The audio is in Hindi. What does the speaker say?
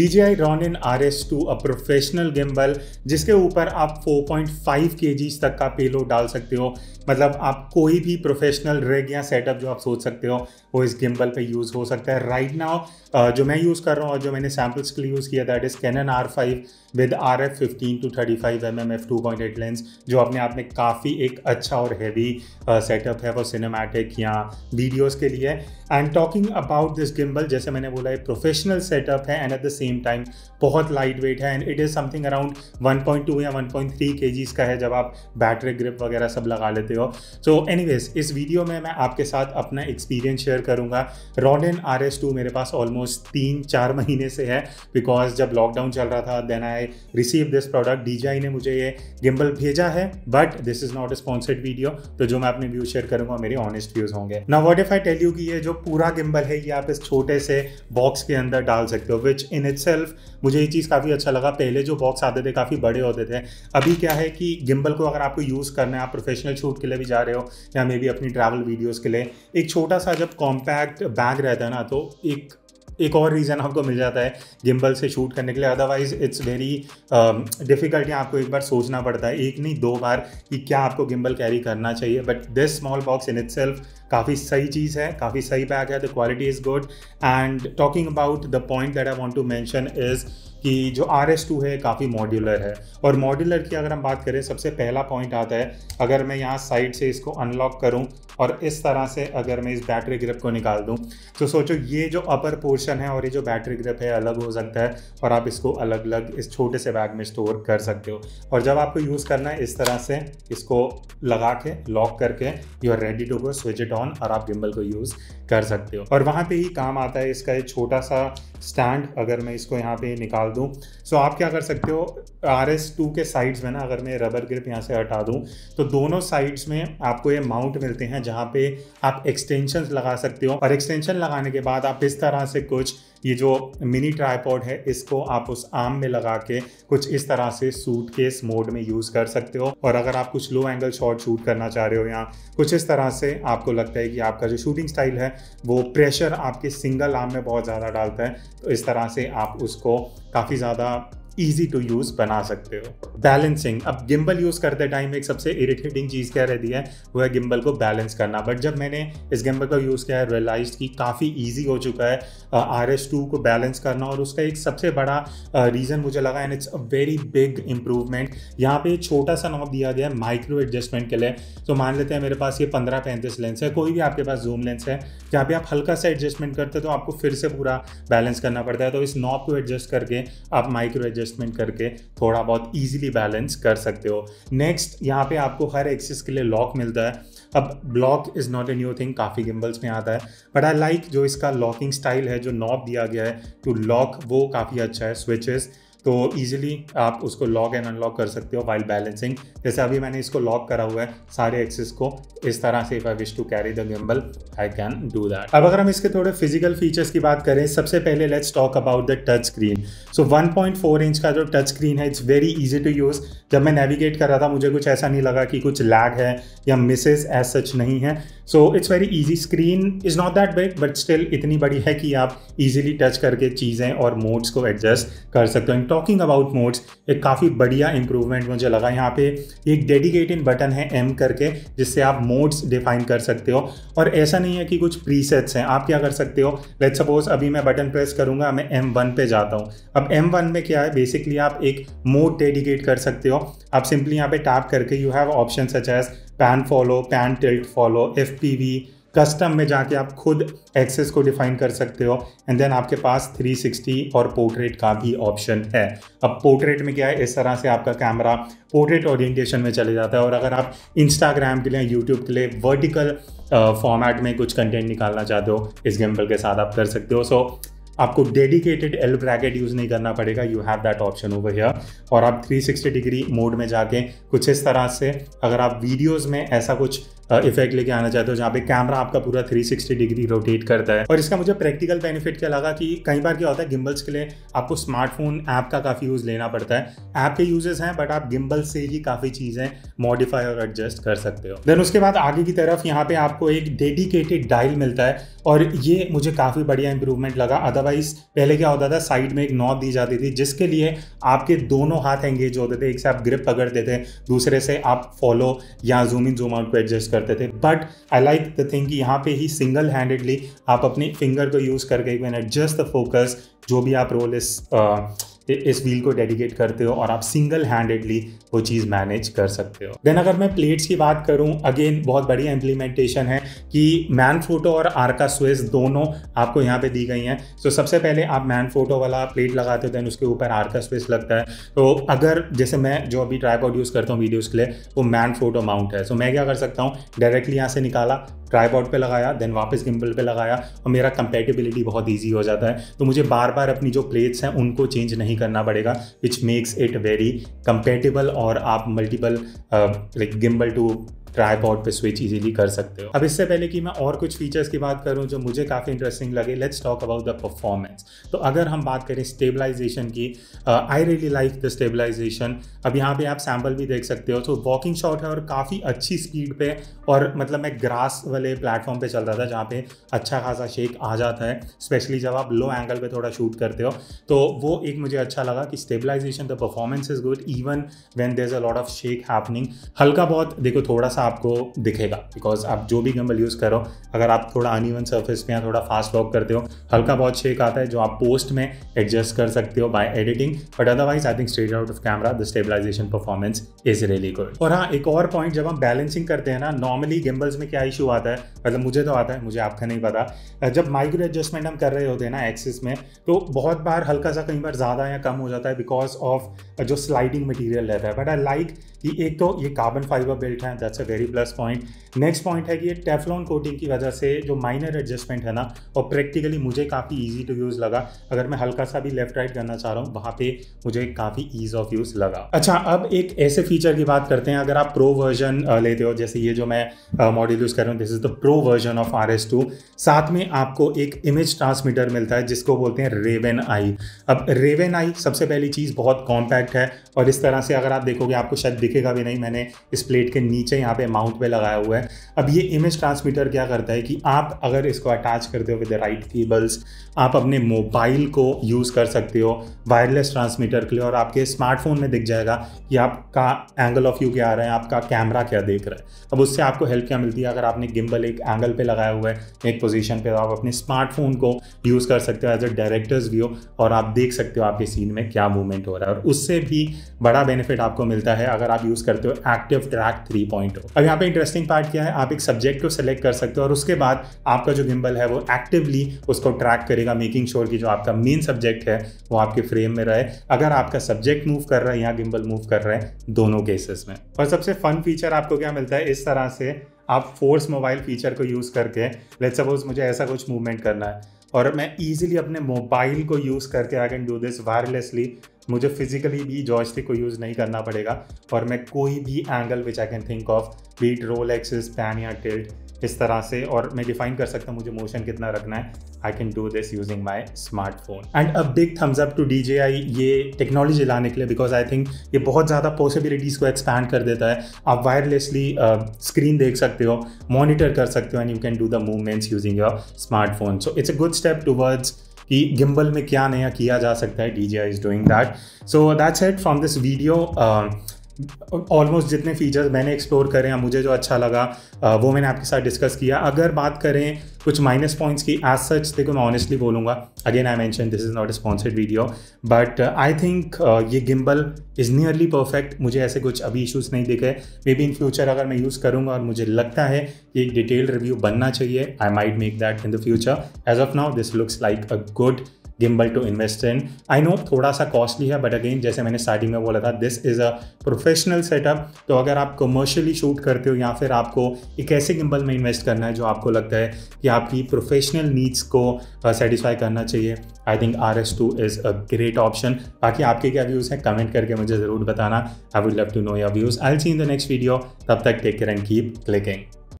DJI Ronin RS2 a professional gimbal जिसके ऊपर आप 4.5 के तक का पेलो डाल सकते हो मतलब आप कोई भी प्रोफेशनल रेग या सेटअप जो आप सोच सकते हो वो इस गिम्बल पे यूज़ हो सकता है राइट नाउ जो मैं यूज़ कर रहा हूँ और जो मैंने सैम्पल्स के लिए यूज़ किया that is Canon R five with R F fifteen to thirty five M M F two point eight lens जो अपने आप में काफ़ी एक अच्छा और हैवी सेटअप uh, है वो सिनेमैटिक या वीडियोज़ के लिए and talking about this gimbal जैसे मैंने बोला एक प्रोफेशनल सेटअप है and at the same time बहुत लाइट वेट है and it is something around one point two या one point three K Gs का है जब आप बैटरी ग्रिप वगैरह सब लगा लेते हो सो एनी वेज इस वीडियो में मैं आपके साथ अपना एक्सपीरियंस शेयर करूँगा एन आर एस टू मेरे पास ऑलमोस्ट तीन चार महीने से है बिकॉज जब लॉकडाउन चल रहा था then I I receive this product D ने मुझे ये गिम्बल भेजा है but this is not a sponsored video तो जो मैं अपने व्यूज शेयर करूंगा मेरे ऑनेस्ट व्यूज होंगे ना what if I tell you की ये जो पूरा गिम्बल है ये आप इस छोटे से बॉक्स के अंदर डाल सकते हो विच इन इट मुझे ये चीज़ काफ़ी अच्छा लगा पहले जो बॉक्स आते थे काफ़ी बड़े होते थे अभी क्या है कि गिम्बल को अगर आपको यूज़ करना है आप प्रोफेशनल शूट के लिए भी जा रहे हो या मे बी अपनी ट्रैवल वीडियोज़ के लिए एक छोटा सा जब कॉम्पैक्ट बैग रहता है ना तो एक एक और रीज़न आपको मिल जाता है गिम्बल से शूट करने के लिए अदरवाइज इट्स वेरी डिफ़िकल्ट आपको एक बार सोचना पड़ता है एक नहीं दो बार कि क्या आपको गिम्बल कैरी करना चाहिए but this small box in it काफ़ी सही चीज़ है काफ़ी सही बैग है the quality is good and talking about the point that I want to mention is कि जो आर एस टू है काफ़ी मॉड्यूलर है और मॉड्यूलर की अगर हम बात करें सबसे पहला पॉइंट आता है अगर मैं यहाँ साइड से इसको अनलॉक करूँ और इस तरह से अगर मैं इस बैटरी ग्रिप को निकाल दूँ तो सोचो ये जो अपर पोर्शन है और ये जो बैटरी ग्रिप है अलग हो सकता है और आप इसको अलग अलग इस छोटे से बैग में स्टोर कर सकते हो और जब आपको यूज़ करना है इस तरह से इसको लगा के लॉक करके you are ready to go switch it on और आप गिम्बल को यूज़ कर सकते हो और वहाँ पर ही काम आता है इसका एक छोटा सा स्टैंड अगर मैं इसको यहाँ पर निकाल डाल दूँ सो आप क्या कर सकते हो आर एस टू के साइड्स में ना अगर मैं रबर ग्रिप यहाँ से हटा दूँ तो दोनों साइड्स में आपको ये माउंट मिलते हैं जहाँ पे आप एक्सटेंशन लगा सकते हो और एक्सटेंशन लगाने के बाद आप इस तरह से कुछ ये जो मिनी ट्राईपॉड है इसको आप उस आर्म में लगा के कुछ इस तरह से सूट केस मोड में यूज़ कर सकते हो और अगर आप कुछ लो एंगल शॉट शूट करना चाह रहे हो या कुछ इस तरह से आपको लगता है कि आपका जो शूटिंग स्टाइल है वो प्रेशर आपके सिंगल आर्म में बहुत ज़्यादा डालता है तो इस तरह से आप उसको काफ़ी ज़्यादा ईजी टू यूज बना सकते हो बैलेंसिंग अब गिम्बल यूज करते टाइम एक सबसे इरिटेटिंग चीज क्या रहती है वो है गिम्बल को बैलेंस करना बट जब मैंने इस गिम्बल का यूज किया है रियलाइज कि काफी ईजी हो चुका है आर एस टू को बैलेंस करना और उसका एक सबसे बड़ा रीजन मुझे लगा and it's a very big improvement यहाँ पे छोटा सा नॉब दिया गया है माइक्रो एडजस्टमेंट के लिए तो मान लेते हैं मेरे पास ये पंद्रह पैंतीस लेंस है कोई भी आपके पास जूम लेंस है जहाँ पे आप हल्का सा एडजस्टमेंट करते हो तो आपको फिर से पूरा बैलेंस करना पड़ता है तो इस नॉब को एडजस्ट करके आप माइक्रो एडजस्ट एडजस्टमेंट करके थोड़ा बहुत ईजिली बैलेंस कर सकते हो नेक्स्ट यहाँ पे आपको हर एक्सेस के लिए लॉक मिलता है अब block is not a new thing काफ़ी गिम्बल्स में आता है बट आई लाइक जो इसका लॉकिंग स्टाइल है जो नॉब दिया गया है टू लॉक वो काफ़ी अच्छा है स्विचेस तो ईजिली आप उसको लॉक एंड अनलॉक कर सकते हो वाइल बैलेंसिंग जैसे अभी मैंने इसको लॉक करा हुआ है सारे एक्सेस को इस तरह से if I wish to carry the gimbal I can do that अब अगर हम इसके थोड़े फिजिकल फीचर्स की बात करें सबसे पहले let's talk about the touch screen so 1.4 inch का जो टच स्क्रीन है it's very easy to use जब मैं नेविगेट कर रहा था मुझे कुछ ऐसा नहीं लगा कि कुछ लैग है या मिसेज एज सच नहीं है so it's very easy screen is not that big but still इतनी बड़ी है कि आप इजिली टच करके चीज़ें और मोड्स को एडजस्ट कर सकते हो टॉकिंग अबाउट मोड्स एक काफ़ी बढ़िया इंप्रूवमेंट मुझे लगा यहाँ पे एक डेडिकेटेड बटन है एम करके जिससे आप मोड्स डिफाइन कर सकते हो और ऐसा नहीं है कि कुछ प्रीसेट्स हैं आप क्या कर सकते हो लेट सपोज अभी मैं बटन प्रेस करूँगा मैं एम वन पे जाता हूँ अब एम वन में क्या है बेसिकली आप एक मोड डेडिकेट कर सकते हो आप सिंपली यहाँ पे टैप करके you have option such as pan follow pan tilt follow F P V custom में जाके आप खुद एक्सेस को डिफाइन कर सकते हो एंड देन आपके पास 360 और पोर्ट्रेट का भी ऑप्शन है अब पोर्ट्रेट में क्या है इस तरह से आपका कैमरा पोर्ट्रेट ओरिएंटेशन में चले जाता है और अगर आप इंस्टाग्राम के लिए यूट्यूब के लिए वर्टिकल फॉर्मेट में कुछ कंटेंट निकालना चाहते हो इस गेम्बल के साथ आप कर सकते हो सो so, आपको डेडिकेटेड एल ब्रैकेट यूज़ नहीं करना पड़ेगा you have that option over here और आप 360 डिग्री मोड में जाके कुछ इस तरह से अगर आप वीडियोस में ऐसा कुछ इफेक्ट लेके आना चाहते हो जहाँ पे कैमरा आपका पूरा 360 डिग्री रोटेट करता है और इसका मुझे प्रैक्टिकल बेनिफिट क्या लगा कि कई बार क्या होता है गिम्बल्स के लिए आपको स्मार्टफोन ऐप का काफ़ी यूज़ लेना पड़ता है ऐप के यूजेस हैं बट आप गिम्बल से ही काफ़ी चीज़ें मॉडिफाई और एडजस्ट कर सकते हो देन उसके बाद आगे की तरफ यहाँ पे आपको एक डेडिकेटेड डायल मिलता है और ये मुझे काफ़ी बढ़िया इंप्रूवमेंट लगा अदरवाइज पहले क्या होता था साइड में एक नॉब दी जाती थी जिसके लिए आपके दोनों हाथ एंगेज होते थे एक से आप ग्रिप पकड़ते थे दूसरे से आप फॉलो या जूम इन जूम आउट को एडजस्ट कर करते थे but I like the thing कि यहाँ पे ही सिंगल हैंडेडली आप अपने फिंगर को यूज़ करके you can adjust the focus जो भी आप रोल इस uh, इस व्हील को डेडिकेट करते हो और आप सिंगल हैंडेडली वो चीज़ मैनेज कर सकते हो देन अगर मैं प्लेट्स की बात करूँ अगेन बहुत बढ़िया इम्प्लीमेंटेशन है कि मैन फोटो और आर्का स्वेस दोनों आपको यहाँ पे दी गई हैं सो so, सबसे पहले आप मैन फोटो वाला प्लेट लगाते हो देन उसके ऊपर आर्का स्वेस लगता है तो अगर जैसे मैं जो अभी ट्राईपॉड यूज़ करता हूँ वीडियोज़ के लिए वो मैन फोटो माउंट है सो so, मैं क्या कर सकता हूँ डायरेक्टली यहाँ से निकाला ट्राईबॉर्ड पे लगाया देन वापस गिम्बल पे लगाया और मेरा कंपेटिबिलिटी बहुत ईजी हो जाता है तो मुझे बार बार अपनी जो प्लेट्स हैं उनको चेंज नहीं करना पड़ेगा which makes it very compatible और आप multiple like gimbal to tripod पे स्विच इजीली कर सकते हो अब इससे पहले कि मैं और कुछ फीचर्स की बात करूं जो मुझे काफ़ी इंटरेस्टिंग लगे let's talk about the performance तो अगर हम बात करें स्टेबलाइजेशन की I really like the stabilization अब यहाँ पे आप सैम्पल भी देख सकते हो तो वॉकिंग शॉट है और काफ़ी अच्छी स्पीड पे और मतलब मैं ग्रास वाले प्लेटफॉर्म पे चल रहा था जहाँ पे अच्छा खासा शेक आ जाता है स्पेशली जब आप लो एंगल पे थोड़ा शूट करते हो तो वो एक मुझे अच्छा लगा कि stabilization the performance is good even when there is a lot of shake happening हल्का बहुत देखो थोड़ा सा सा आपको दिखेगा बिकॉज आप जो भी गम्बल यूज़ करो अगर आप थोड़ा अनइवन सर्फेस पे या थोड़ा फास्ट वॉक करते हो हल्का बहुत शेक आता है जो आप पोस्ट में एडजस्ट कर सकते हो by editing but otherwise I think straight out of camera the stabilization performance is really good और हाँ एक और पॉइंट जब हम बैलेंसिंग करते हैं ना नॉर्मली गिम्बल्स में क्या इशू आता है मतलब मुझे तो आता है मुझे आपका नहीं पता जब माइक्रो एडजस्टमेंट हम कर रहे होते हैं ना एक्सिस में तो बहुत बार हल्का सा कई बार ज़्यादा या कम हो जाता है बिकॉज ऑफ जो स्लाइडिंग मटीरियल रहता है बट आई लाइक कि एक तो ये कार्बन फाइबर बिल्ट है that's a very plus point next point है कि ये टेफलॉन कोटिंग की वजह से जो माइनर एडजस्टमेंट है ना और प्रैक्टिकली मुझे काफ़ी ईजी टू यूज़ लगा अगर मैं हल्का सा भी लेफ्ट राइट करना चाह रहा हूँ वहाँ पे मुझे काफ़ी ईज ऑफ यूज़ लगा अच्छा अब एक ऐसे फीचर की बात करते हैं अगर आप प्रो वर्जन लेते हो जैसे ये जो मैं मॉडल यूज़ कर रहा हूँ this is the pro version of R S two साथ में आपको एक इमेज ट्रांसमीटर मिलता है जिसको बोलते हैं रेवेन आई अब रेवेन आई सबसे पहली चीज़ बहुत कॉम्पैक्ट है और इस तरह से अगर आप देखोगे आपको शायद दिखेगा भी नहीं मैंने इस प्लेट के नीचे यहाँ पे माउंट पे लगाया हुआ है अब ये इमेज ट्रांसमीटर क्या करता है कि आप अगर इसको अटैच करते हो विद राइट केबल्स आप अपने मोबाइल को यूज़ कर सकते हो वायरलेस ट्रांसमीटर के लिए और आपके स्मार्टफोन में दिख जाएगा कि आपका एंगल ऑफ व्यू क्या आ रहा है आपका कैमरा क्या देख रहा है अब उससे आपको हेल्प क्या मिलती है अगर आपने गिम्बल एक एंगल पर लगाया हुआ है एक पोजिशन पर तो आप अपने स्मार्टफोन को यूज़ कर सकते हो एज अ डायरेक्टर्स व्यू और आप देख सकते हो आपके सीन में क्या मूवमेंट हो रहा है और उससे भी बड़ा बेनिफिट आपको मिलता है अगर आप आप यूज करते हो एक्टिव ट्रैक थ्री 3.0 अब यहाँ पे इंटरेस्टिंग पार्ट क्या है आप एक सब्जेक्ट को सिलेक्ट कर सकते हो और उसके बाद आपका जो गिम्बल है वो एक्टिवली उसको ट्रैक करेगा मेकिंग श्योर की जो आपका मेन सब्जेक्ट है वो आपके फ्रेम में रहे अगर आपका सब्जेक्ट मूव कर रहा है या गिम्बल मूव कर रहा है दोनों केसेस में और सबसे फन फीचर आपको क्या मिलता है इस तरह से आप फोर्स मोबाइल फीचर को यूज़ करके लेट सपोज मुझे ऐसा कुछ मूवमेंट करना है और मैं इजीली अपने मोबाइल को यूज़ करके I can do this wirelessly मुझे फिजिकली भी जॉयस्टिक को यूज़ नहीं करना पड़ेगा और मैं कोई भी angle which I can think of be it roll axis pan या टिल्ट इस तरह से और मैं डिफाइन कर सकता हूँ मुझे मोशन कितना रखना है I can do this using my smartphone and अब big thumbs up to D J I ये टेक्नोलॉजी लाने के लिए बिकॉज आई थिंक ये बहुत ज़्यादा पॉसिबिलिटीज़ को एक्सपैंड कर देता है आप वायरलेसली स्क्रीन uh, देख सकते हो मॉनिटर कर सकते हो and you can do the movements using your smartphone so it's a good step towards कि गिम्बल में क्या नया किया जा सकता है D J I is doing that so that's it from this video almost जितने फीचर्स मैंने एक्सप्लोर करे या मुझे जो अच्छा लगा वो मैंने आपके साथ डिस्कस किया अगर बात करें कुछ माइनस पॉइंट्स की एज सच देखो मैं ऑनेस्टली बोलूँगा again I mention this is not a sponsored video but I think ये गिम्बल इज़ नियरली परफेक्ट मुझे ऐसे कुछ अभी इशूज़ नहीं दिखे मे बी इन फ्यूचर अगर मैं यूज़ करूँगा और मुझे लगता है कि एक डिटेल्ड रिव्यू बनना चाहिए I might make that in the future as of now this looks like a good gimbal to invest in I know थोड़ा सा कॉस्टली है बट अगेन जैसे मैंने स्टार्टिंग में बोला था this is a professional setup तो अगर आप कमर्शियली शूट करते हो या फिर आपको एक ऐसे गिम्बल में इन्वेस्ट करना है जो आपको लगता है कि आपकी प्रोफेशनल नीड्स को सेटिस्फाई uh, करना चाहिए I think R S two is a great option बाकी आपके क्या व्यूज़ हैं कमेंट करके मुझे ज़रूर बताना I would love to know your views I see in the next video तब तक take care and keep clicking